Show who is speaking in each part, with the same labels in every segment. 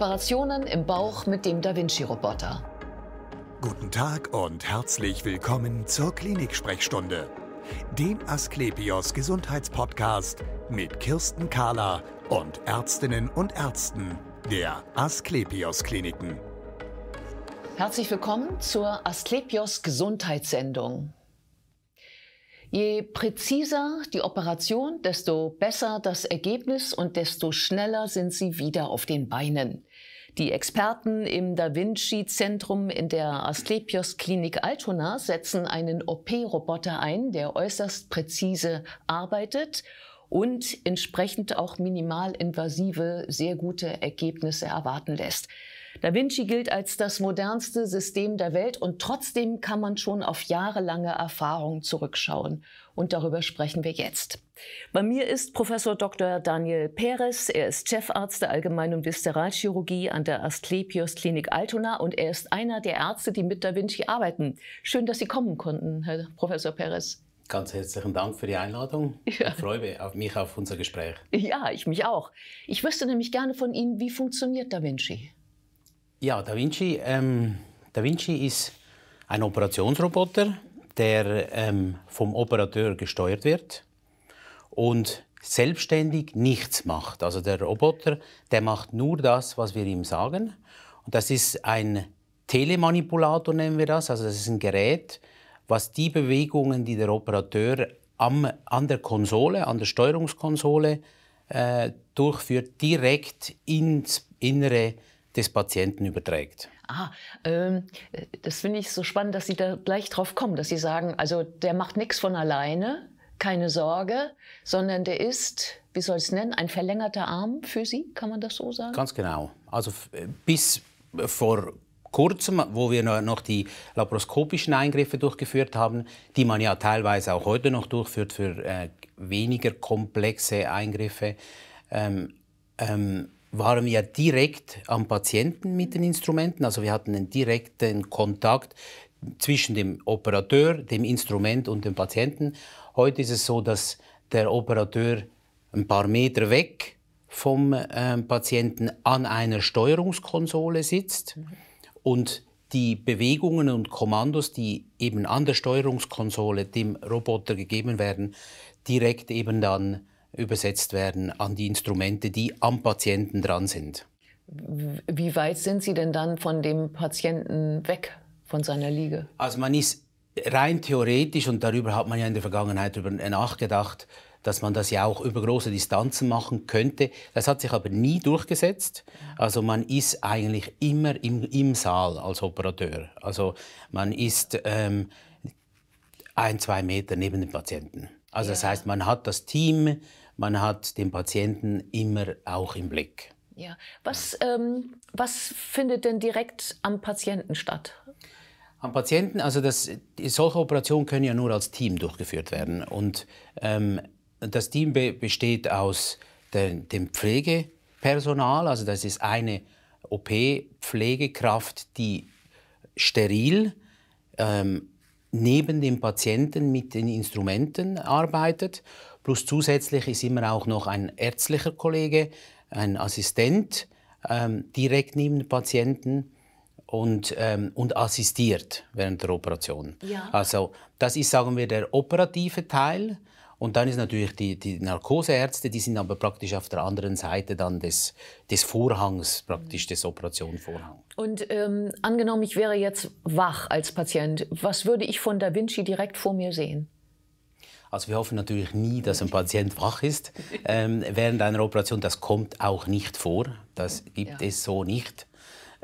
Speaker 1: Operationen im Bauch mit dem Da Vinci-Roboter. Guten Tag und herzlich willkommen zur Klinik-Sprechstunde, dem Asklepios Gesundheitspodcast mit Kirsten Kahler und Ärztinnen und Ärzten
Speaker 2: der Asklepios Kliniken.
Speaker 1: Herzlich willkommen zur Asklepios Gesundheitssendung. Je präziser die Operation, desto besser das Ergebnis und desto schneller sind sie wieder auf den Beinen. Die Experten im Da Vinci Zentrum in der Asklepios Klinik Altona setzen einen OP-Roboter ein, der äußerst präzise arbeitet und entsprechend auch minimalinvasive sehr gute Ergebnisse erwarten lässt. Da Vinci gilt als das modernste System der Welt und trotzdem kann man schon auf jahrelange Erfahrung zurückschauen. Und darüber sprechen wir jetzt. Bei mir ist Professor Dr. Daniel Perez. Er ist Chefarzt der Allgemeinen und Visceralchirurgie an der Asklepios Klinik Altona und er ist einer der Ärzte, die mit Da Vinci arbeiten. Schön, dass Sie kommen konnten, Herr
Speaker 2: Professor Perez. Ganz herzlichen Dank für die Einladung. Ja. Ich freue mich auf unser Gespräch.
Speaker 1: Ja, ich mich auch. Ich wüsste nämlich gerne von Ihnen, wie funktioniert Da Vinci?
Speaker 2: Ja, Da Vinci, ähm, da Vinci ist ein Operationsroboter, der ähm, vom Operateur gesteuert wird und selbstständig nichts macht. Also der Roboter, der macht nur das, was wir ihm sagen. Und das ist ein Telemanipulator, nennen wir das. Also das ist ein Gerät, was die Bewegungen, die der Operateur am, an der Konsole, an der Steuerungskonsole äh, durchführt, direkt ins innere des Patienten überträgt.
Speaker 1: Ah, ähm, das finde ich so spannend, dass Sie da gleich drauf kommen, dass Sie sagen, also der macht nichts von alleine, keine Sorge, sondern der ist, wie soll ich es nennen, ein verlängerter Arm für Sie, kann man das so sagen?
Speaker 2: Ganz genau. Also äh, bis äh, vor kurzem, wo wir noch die laparoskopischen Eingriffe durchgeführt haben, die man ja teilweise auch heute noch durchführt für äh, weniger komplexe Eingriffe, ähm, ähm, waren wir direkt am Patienten mit den Instrumenten. Also wir hatten einen direkten Kontakt zwischen dem Operateur, dem Instrument und dem Patienten. Heute ist es so, dass der Operateur ein paar Meter weg vom äh, Patienten an einer Steuerungskonsole sitzt und die Bewegungen und Kommandos, die eben an der Steuerungskonsole dem Roboter gegeben werden, direkt eben dann übersetzt werden an die Instrumente, die am Patienten dran sind.
Speaker 1: Wie weit sind Sie denn dann von dem Patienten weg, von seiner Liege?
Speaker 2: Also man ist rein theoretisch, und darüber hat man ja in der Vergangenheit nachgedacht, dass man das ja auch über große Distanzen machen könnte. Das hat sich aber nie durchgesetzt. Also man ist eigentlich immer im, im Saal als Operateur. Also man ist ähm, ein, zwei Meter neben dem Patienten. Also ja. das heißt, man hat das Team, man hat den Patienten immer auch im Blick.
Speaker 1: Ja. Was, ähm, was findet denn direkt am Patienten statt?
Speaker 2: Am Patienten, also das, solche Operationen können ja nur als Team durchgeführt werden. Und ähm, das Team be besteht aus der, dem Pflegepersonal, also das ist eine OP-Pflegekraft, die steril ähm, neben dem Patienten mit den Instrumenten arbeitet. Plus zusätzlich ist immer auch noch ein ärztlicher Kollege, ein Assistent ähm, direkt neben dem Patienten und, ähm, und assistiert während der Operation. Ja. Also das ist, sagen wir, der operative Teil. Und dann ist natürlich die, die Narkoseärzte, die sind aber praktisch auf der anderen Seite dann des, des Vorhangs, praktisch des Operationvorhangs.
Speaker 1: Und ähm, angenommen, ich wäre jetzt wach als Patient, was würde ich von Da Vinci direkt vor mir sehen?
Speaker 2: Also wir hoffen natürlich nie, dass ein Patient wach ist ähm, während einer Operation. Das kommt auch nicht vor. Das gibt ja. es so nicht.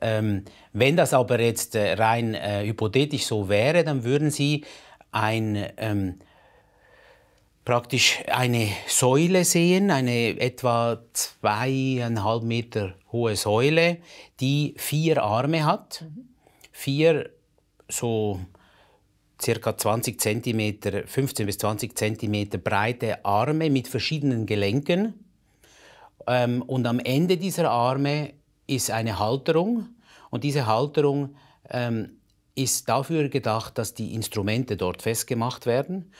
Speaker 2: Ähm, wenn das aber jetzt äh, rein äh, hypothetisch so wäre, dann würden Sie ein ähm, praktisch eine Säule sehen, eine etwa zweieinhalb Meter hohe Säule, die vier Arme hat, vier so circa 20 Zentimeter, 15 bis 20 Zentimeter breite Arme mit verschiedenen Gelenken. Ähm, und am Ende dieser Arme ist eine Halterung. Und diese Halterung ähm, ist dafür gedacht, dass die Instrumente dort festgemacht werden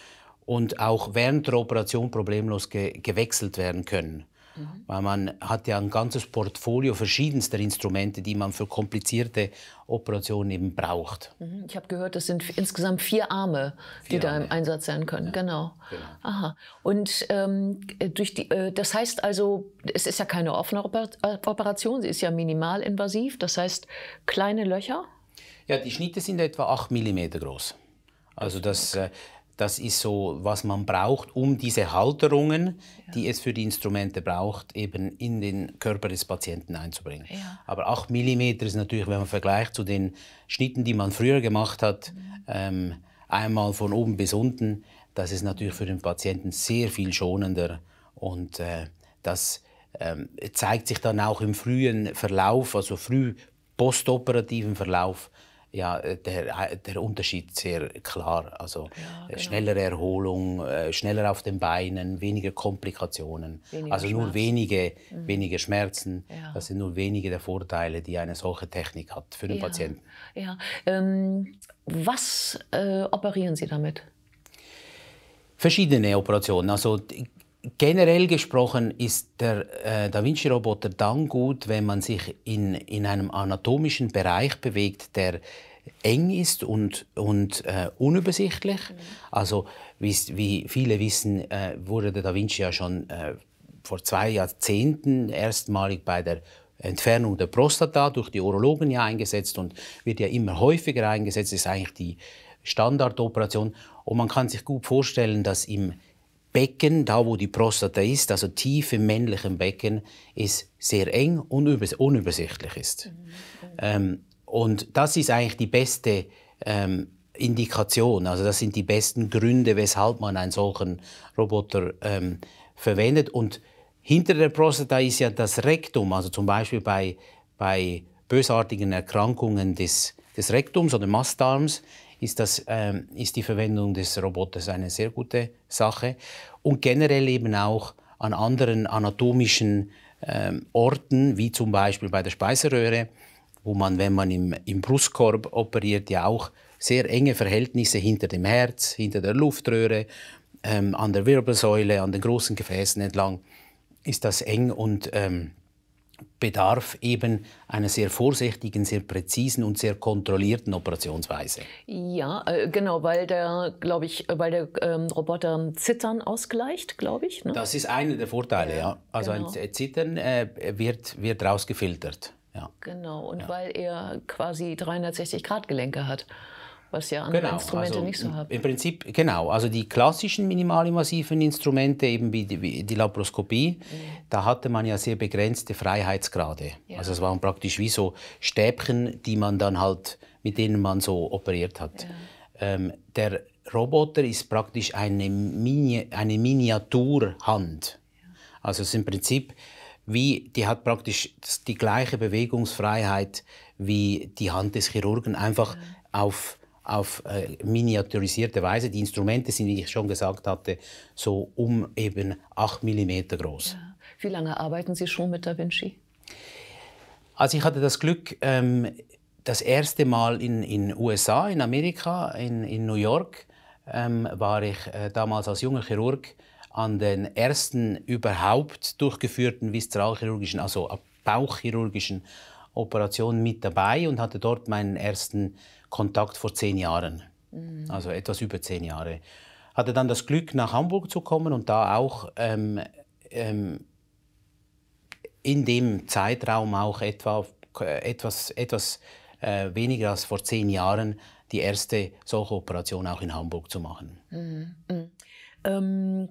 Speaker 2: und auch während der Operation problemlos ge gewechselt werden können. Mhm. Weil man hat ja ein ganzes Portfolio verschiedenster Instrumente, die man für komplizierte Operationen eben braucht.
Speaker 1: Mhm. Ich habe gehört, das sind insgesamt vier Arme, vier die Arme. da im Einsatz sein können. Ja. Genau. genau. Aha. Und ähm, durch die, äh, das heißt also, es ist ja keine offene Oper äh, Operation, sie ist ja minimalinvasiv, das heißt kleine Löcher.
Speaker 2: Ja, die Schnitte sind etwa 8 mm groß. Also das, okay. Äh, das ist so, was man braucht, um diese Halterungen, ja. die es für die Instrumente braucht, eben in den Körper des Patienten einzubringen. Ja. Aber 8 mm ist natürlich, wenn man vergleicht zu den Schnitten, die man früher gemacht hat, mhm. ähm, einmal von oben bis unten, das ist natürlich für den Patienten sehr viel schonender und äh, das ähm, zeigt sich dann auch im frühen Verlauf, also früh postoperativen Verlauf, ja, äh, der, äh, der Unterschied sehr klar. Also ja, äh, genau. schnellere Erholung, schneller auf den Beinen, weniger Komplikationen. Weniger also nur Schmerzen. wenige, mhm. weniger Schmerzen. Ja. Das sind nur wenige der Vorteile, die eine solche Technik hat für den ja. Patienten.
Speaker 1: Ja. Ähm, was äh, operieren Sie damit?
Speaker 2: Verschiedene Operationen. Also Generell gesprochen ist der äh, Da Vinci-Roboter dann gut, wenn man sich in, in einem anatomischen Bereich bewegt, der eng ist und, und äh, unübersichtlich. Mhm. Also wie, wie viele wissen, äh, wurde der Da Vinci ja schon äh, vor zwei Jahrzehnten erstmalig bei der Entfernung der Prostata durch die Urologen ja eingesetzt und wird ja immer häufiger eingesetzt, das ist eigentlich die Standardoperation. Und man kann sich gut vorstellen, dass im Becken, da wo die Prostata ist, also tief im männlichen Becken, ist sehr eng und unübersichtlich ist. Mhm. Ähm, und das ist eigentlich die beste ähm, Indikation, also das sind die besten Gründe, weshalb man einen solchen Roboter ähm, verwendet. Und hinter der Prostata ist ja das Rektum, also zum Beispiel bei, bei bösartigen Erkrankungen des, des Rektums oder Mastdarms ist, das, äh, ist die Verwendung des Roboters eine sehr gute Sache. Und generell eben auch an anderen anatomischen äh, Orten, wie zum Beispiel bei der Speiseröhre, wo man, wenn man im, im Brustkorb operiert, ja auch sehr enge Verhältnisse hinter dem Herz, hinter der Luftröhre, ähm, an der Wirbelsäule, an den großen Gefäßen entlang, ist das eng und ähm, bedarf eben einer sehr vorsichtigen, sehr präzisen und sehr kontrollierten Operationsweise.
Speaker 1: Ja, äh, genau, weil der, glaube ich, äh, weil der ähm, Roboter Zittern ausgleicht, glaube ich. Ne?
Speaker 2: Das ist einer der Vorteile, ja. Also genau. ein Zittern äh, wird, wird rausgefiltert. Ja.
Speaker 1: Genau, und ja. weil er quasi 360-Grad-Gelenke hat was ja andere genau, Instrumente also nicht so haben.
Speaker 2: Im Prinzip, genau. Also die klassischen minimalinvasiven Instrumente, eben wie die, wie die Laparoskopie, mhm. da hatte man ja sehr begrenzte Freiheitsgrade. Ja. Also es waren praktisch wie so Stäbchen, die man dann halt, mit denen man so operiert hat. Ja. Ähm, der Roboter ist praktisch eine, Mini eine Miniaturhand. Also es ist im Prinzip wie, die hat praktisch die gleiche Bewegungsfreiheit wie die Hand des Chirurgen, einfach ja. auf auf äh, miniaturisierte Weise. Die Instrumente sind, wie ich schon gesagt hatte, so um eben 8 mm groß. Ja.
Speaker 1: Wie lange arbeiten Sie schon mit Da Vinci?
Speaker 2: Also ich hatte das Glück, ähm, das erste Mal in den USA, in Amerika, in, in New York, ähm, war ich äh, damals als junger Chirurg an den ersten überhaupt durchgeführten viszeralchirurgischen, also bauchchirurgischen Operationen mit dabei und hatte dort meinen ersten Kontakt vor zehn Jahren, mhm. also etwas über zehn Jahre. Hatte dann das Glück, nach Hamburg zu kommen und da auch ähm, ähm, in dem Zeitraum auch etwa, etwas, etwas äh, weniger als vor zehn Jahren die erste solche Operation auch in Hamburg zu machen.
Speaker 1: Mhm. Mhm. Ähm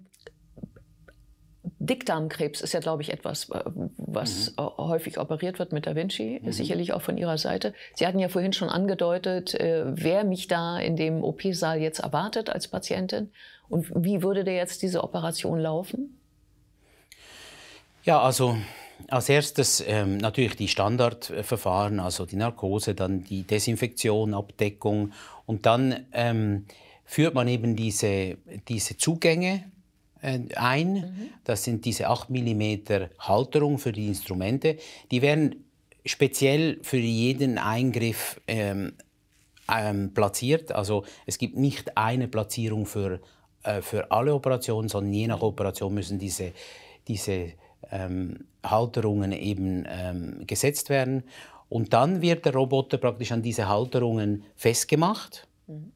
Speaker 1: Dickdarmkrebs ist ja, glaube ich, etwas, äh, was mhm. häufig operiert wird mit Da Vinci, mhm. sicherlich auch von Ihrer Seite. Sie hatten ja vorhin schon angedeutet, äh, wer mich da in dem OP-Saal jetzt erwartet als Patientin und wie würde der jetzt diese Operation laufen?
Speaker 2: Ja, also als erstes ähm, natürlich die Standardverfahren, also die Narkose, dann die Desinfektion, Abdeckung und dann ähm, führt man eben diese, diese Zugänge äh, ein. Mhm. Das sind diese 8 mm Halterung für die Instrumente. Die werden speziell für jeden Eingriff ähm, ähm, platziert. Also es gibt nicht eine Platzierung für, äh, für alle Operationen, sondern je nach mhm. Operation müssen diese, diese ähm, Halterungen eben ähm, gesetzt werden. Und dann wird der Roboter praktisch an diese Halterungen festgemacht. Mhm.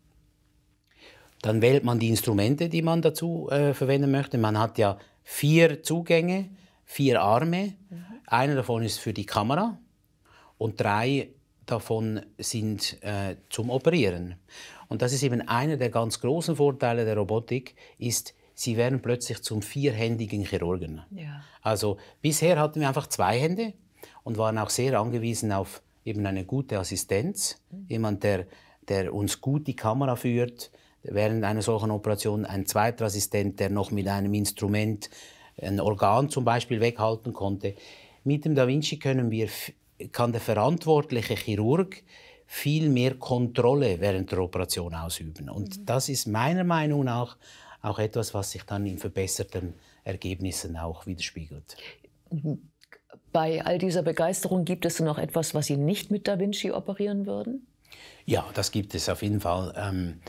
Speaker 2: Dann wählt man die Instrumente, die man dazu äh, verwenden möchte. Man hat ja vier Zugänge, vier Arme. Mhm. Einer davon ist für die Kamera und drei davon sind äh, zum Operieren. Und das ist eben einer der ganz großen Vorteile der Robotik, ist, sie werden plötzlich zum vierhändigen Chirurgen. Ja. Also bisher hatten wir einfach zwei Hände und waren auch sehr angewiesen auf eben eine gute Assistenz, mhm. jemand, der, der uns gut die Kamera führt, während einer solchen Operation ein zweiter Assistent, der noch mit einem Instrument ein Organ zum Beispiel weghalten konnte. Mit dem Da Vinci können wir, kann der verantwortliche Chirurg viel mehr Kontrolle während der Operation ausüben. Und mhm. das ist meiner Meinung nach auch etwas, was sich dann in verbesserten Ergebnissen auch widerspiegelt.
Speaker 1: Bei all dieser Begeisterung gibt es noch etwas, was Sie nicht mit Da Vinci operieren würden?
Speaker 2: Ja, das gibt es auf jeden Fall. Ähm,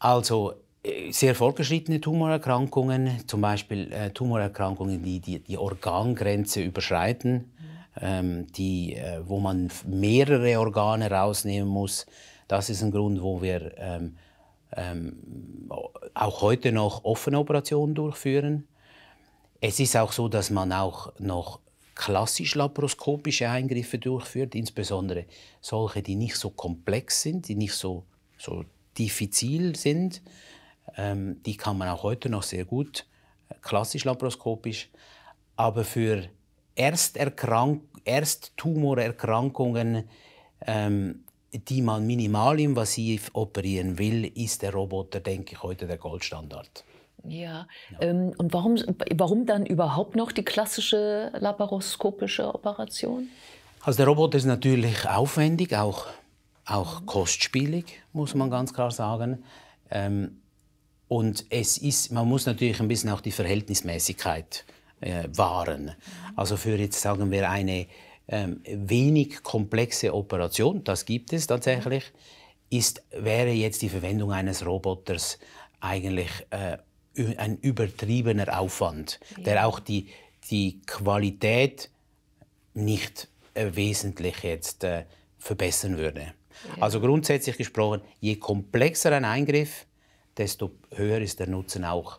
Speaker 2: also äh, sehr fortgeschrittene Tumorerkrankungen, zum Beispiel äh, Tumorerkrankungen, die, die die Organgrenze überschreiten, ähm, die, äh, wo man mehrere Organe rausnehmen muss. Das ist ein Grund, wo wir ähm, ähm, auch heute noch offene Operationen durchführen. Es ist auch so, dass man auch noch klassisch laparoskopische Eingriffe durchführt, insbesondere solche, die nicht so komplex sind, die nicht so, so diffizil sind. Ähm, die kann man auch heute noch sehr gut, äh, klassisch laparoskopisch. Aber für Ersterkrank Ersttumorerkrankungen, ähm, die man minimalinvasiv operieren will, ist der Roboter, denke ich, heute der Goldstandard.
Speaker 1: Ja, ja. Ähm, und warum, warum dann überhaupt noch die klassische laparoskopische Operation?
Speaker 2: Also der Roboter ist natürlich aufwendig, auch auch kostspielig, muss man ganz klar sagen. Ähm, und es ist, man muss natürlich ein bisschen auch die Verhältnismäßigkeit äh, wahren. Also für jetzt sagen wir eine ähm, wenig komplexe Operation, das gibt es tatsächlich, ist, wäre jetzt die Verwendung eines Roboters eigentlich äh, ein übertriebener Aufwand, ja. der auch die, die Qualität nicht äh, wesentlich jetzt äh, verbessern würde. Also grundsätzlich gesprochen, je komplexer ein Eingriff, desto höher ist der Nutzen auch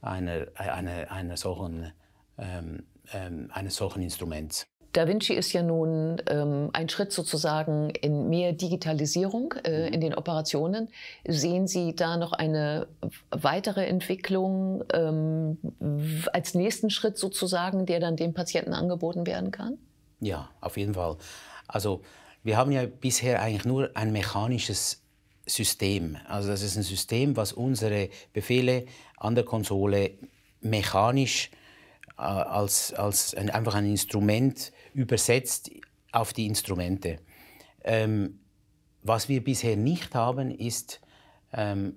Speaker 2: einer, einer, einer solchen, ähm, ähm eines solchen Instruments.
Speaker 1: Da Vinci ist ja nun ähm, ein Schritt sozusagen in mehr Digitalisierung äh, mhm. in den Operationen. Sehen Sie da noch eine weitere Entwicklung ähm, als nächsten Schritt sozusagen, der dann dem Patienten angeboten werden kann?
Speaker 2: Ja, auf jeden Fall. Also wir haben ja bisher eigentlich nur ein mechanisches System. Also das ist ein System, was unsere Befehle an der Konsole mechanisch äh, als, als ein, einfach ein Instrument übersetzt auf die Instrumente. Ähm, was wir bisher nicht haben, ist ähm,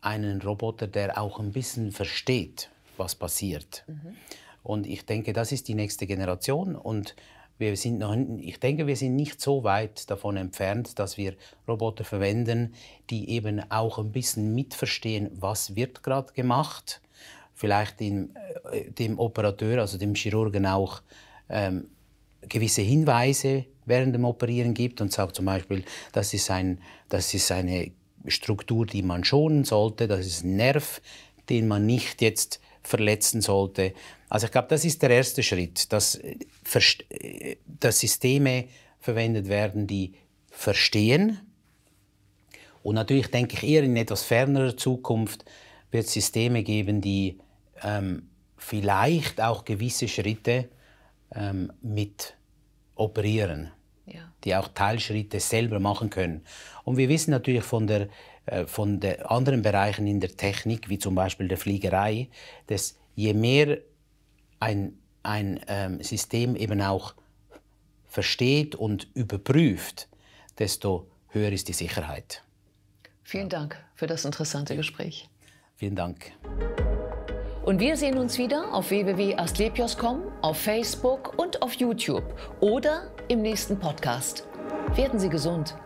Speaker 2: einen Roboter, der auch ein bisschen versteht, was passiert. Mhm. Und ich denke, das ist die nächste Generation. Und wir sind noch, ich denke, wir sind nicht so weit davon entfernt, dass wir Roboter verwenden, die eben auch ein bisschen mitverstehen, was wird gerade gemacht. Vielleicht dem, äh, dem Operateur, also dem Chirurgen auch ähm, gewisse Hinweise während dem Operieren gibt und sagt zum Beispiel, das ist, ein, das ist eine Struktur, die man schonen sollte, das ist ein Nerv, den man nicht jetzt verletzen sollte. Also ich glaube, das ist der erste Schritt, dass, äh, äh, dass Systeme verwendet werden, die verstehen. Und natürlich denke ich eher in etwas fernerer Zukunft wird es Systeme geben, die ähm, vielleicht auch gewisse Schritte ähm, mit operieren, ja. die auch Teilschritte selber machen können. Und wir wissen natürlich von der äh, von den anderen Bereichen in der Technik, wie zum Beispiel der Fliegerei, dass je mehr ein, ein ähm, System eben auch versteht und überprüft, desto höher ist die Sicherheit.
Speaker 1: Vielen Dank für das interessante Gespräch. Vielen Dank. Und wir sehen uns wieder auf www.astlepios.com, auf Facebook und auf YouTube oder im nächsten Podcast. Werden Sie gesund!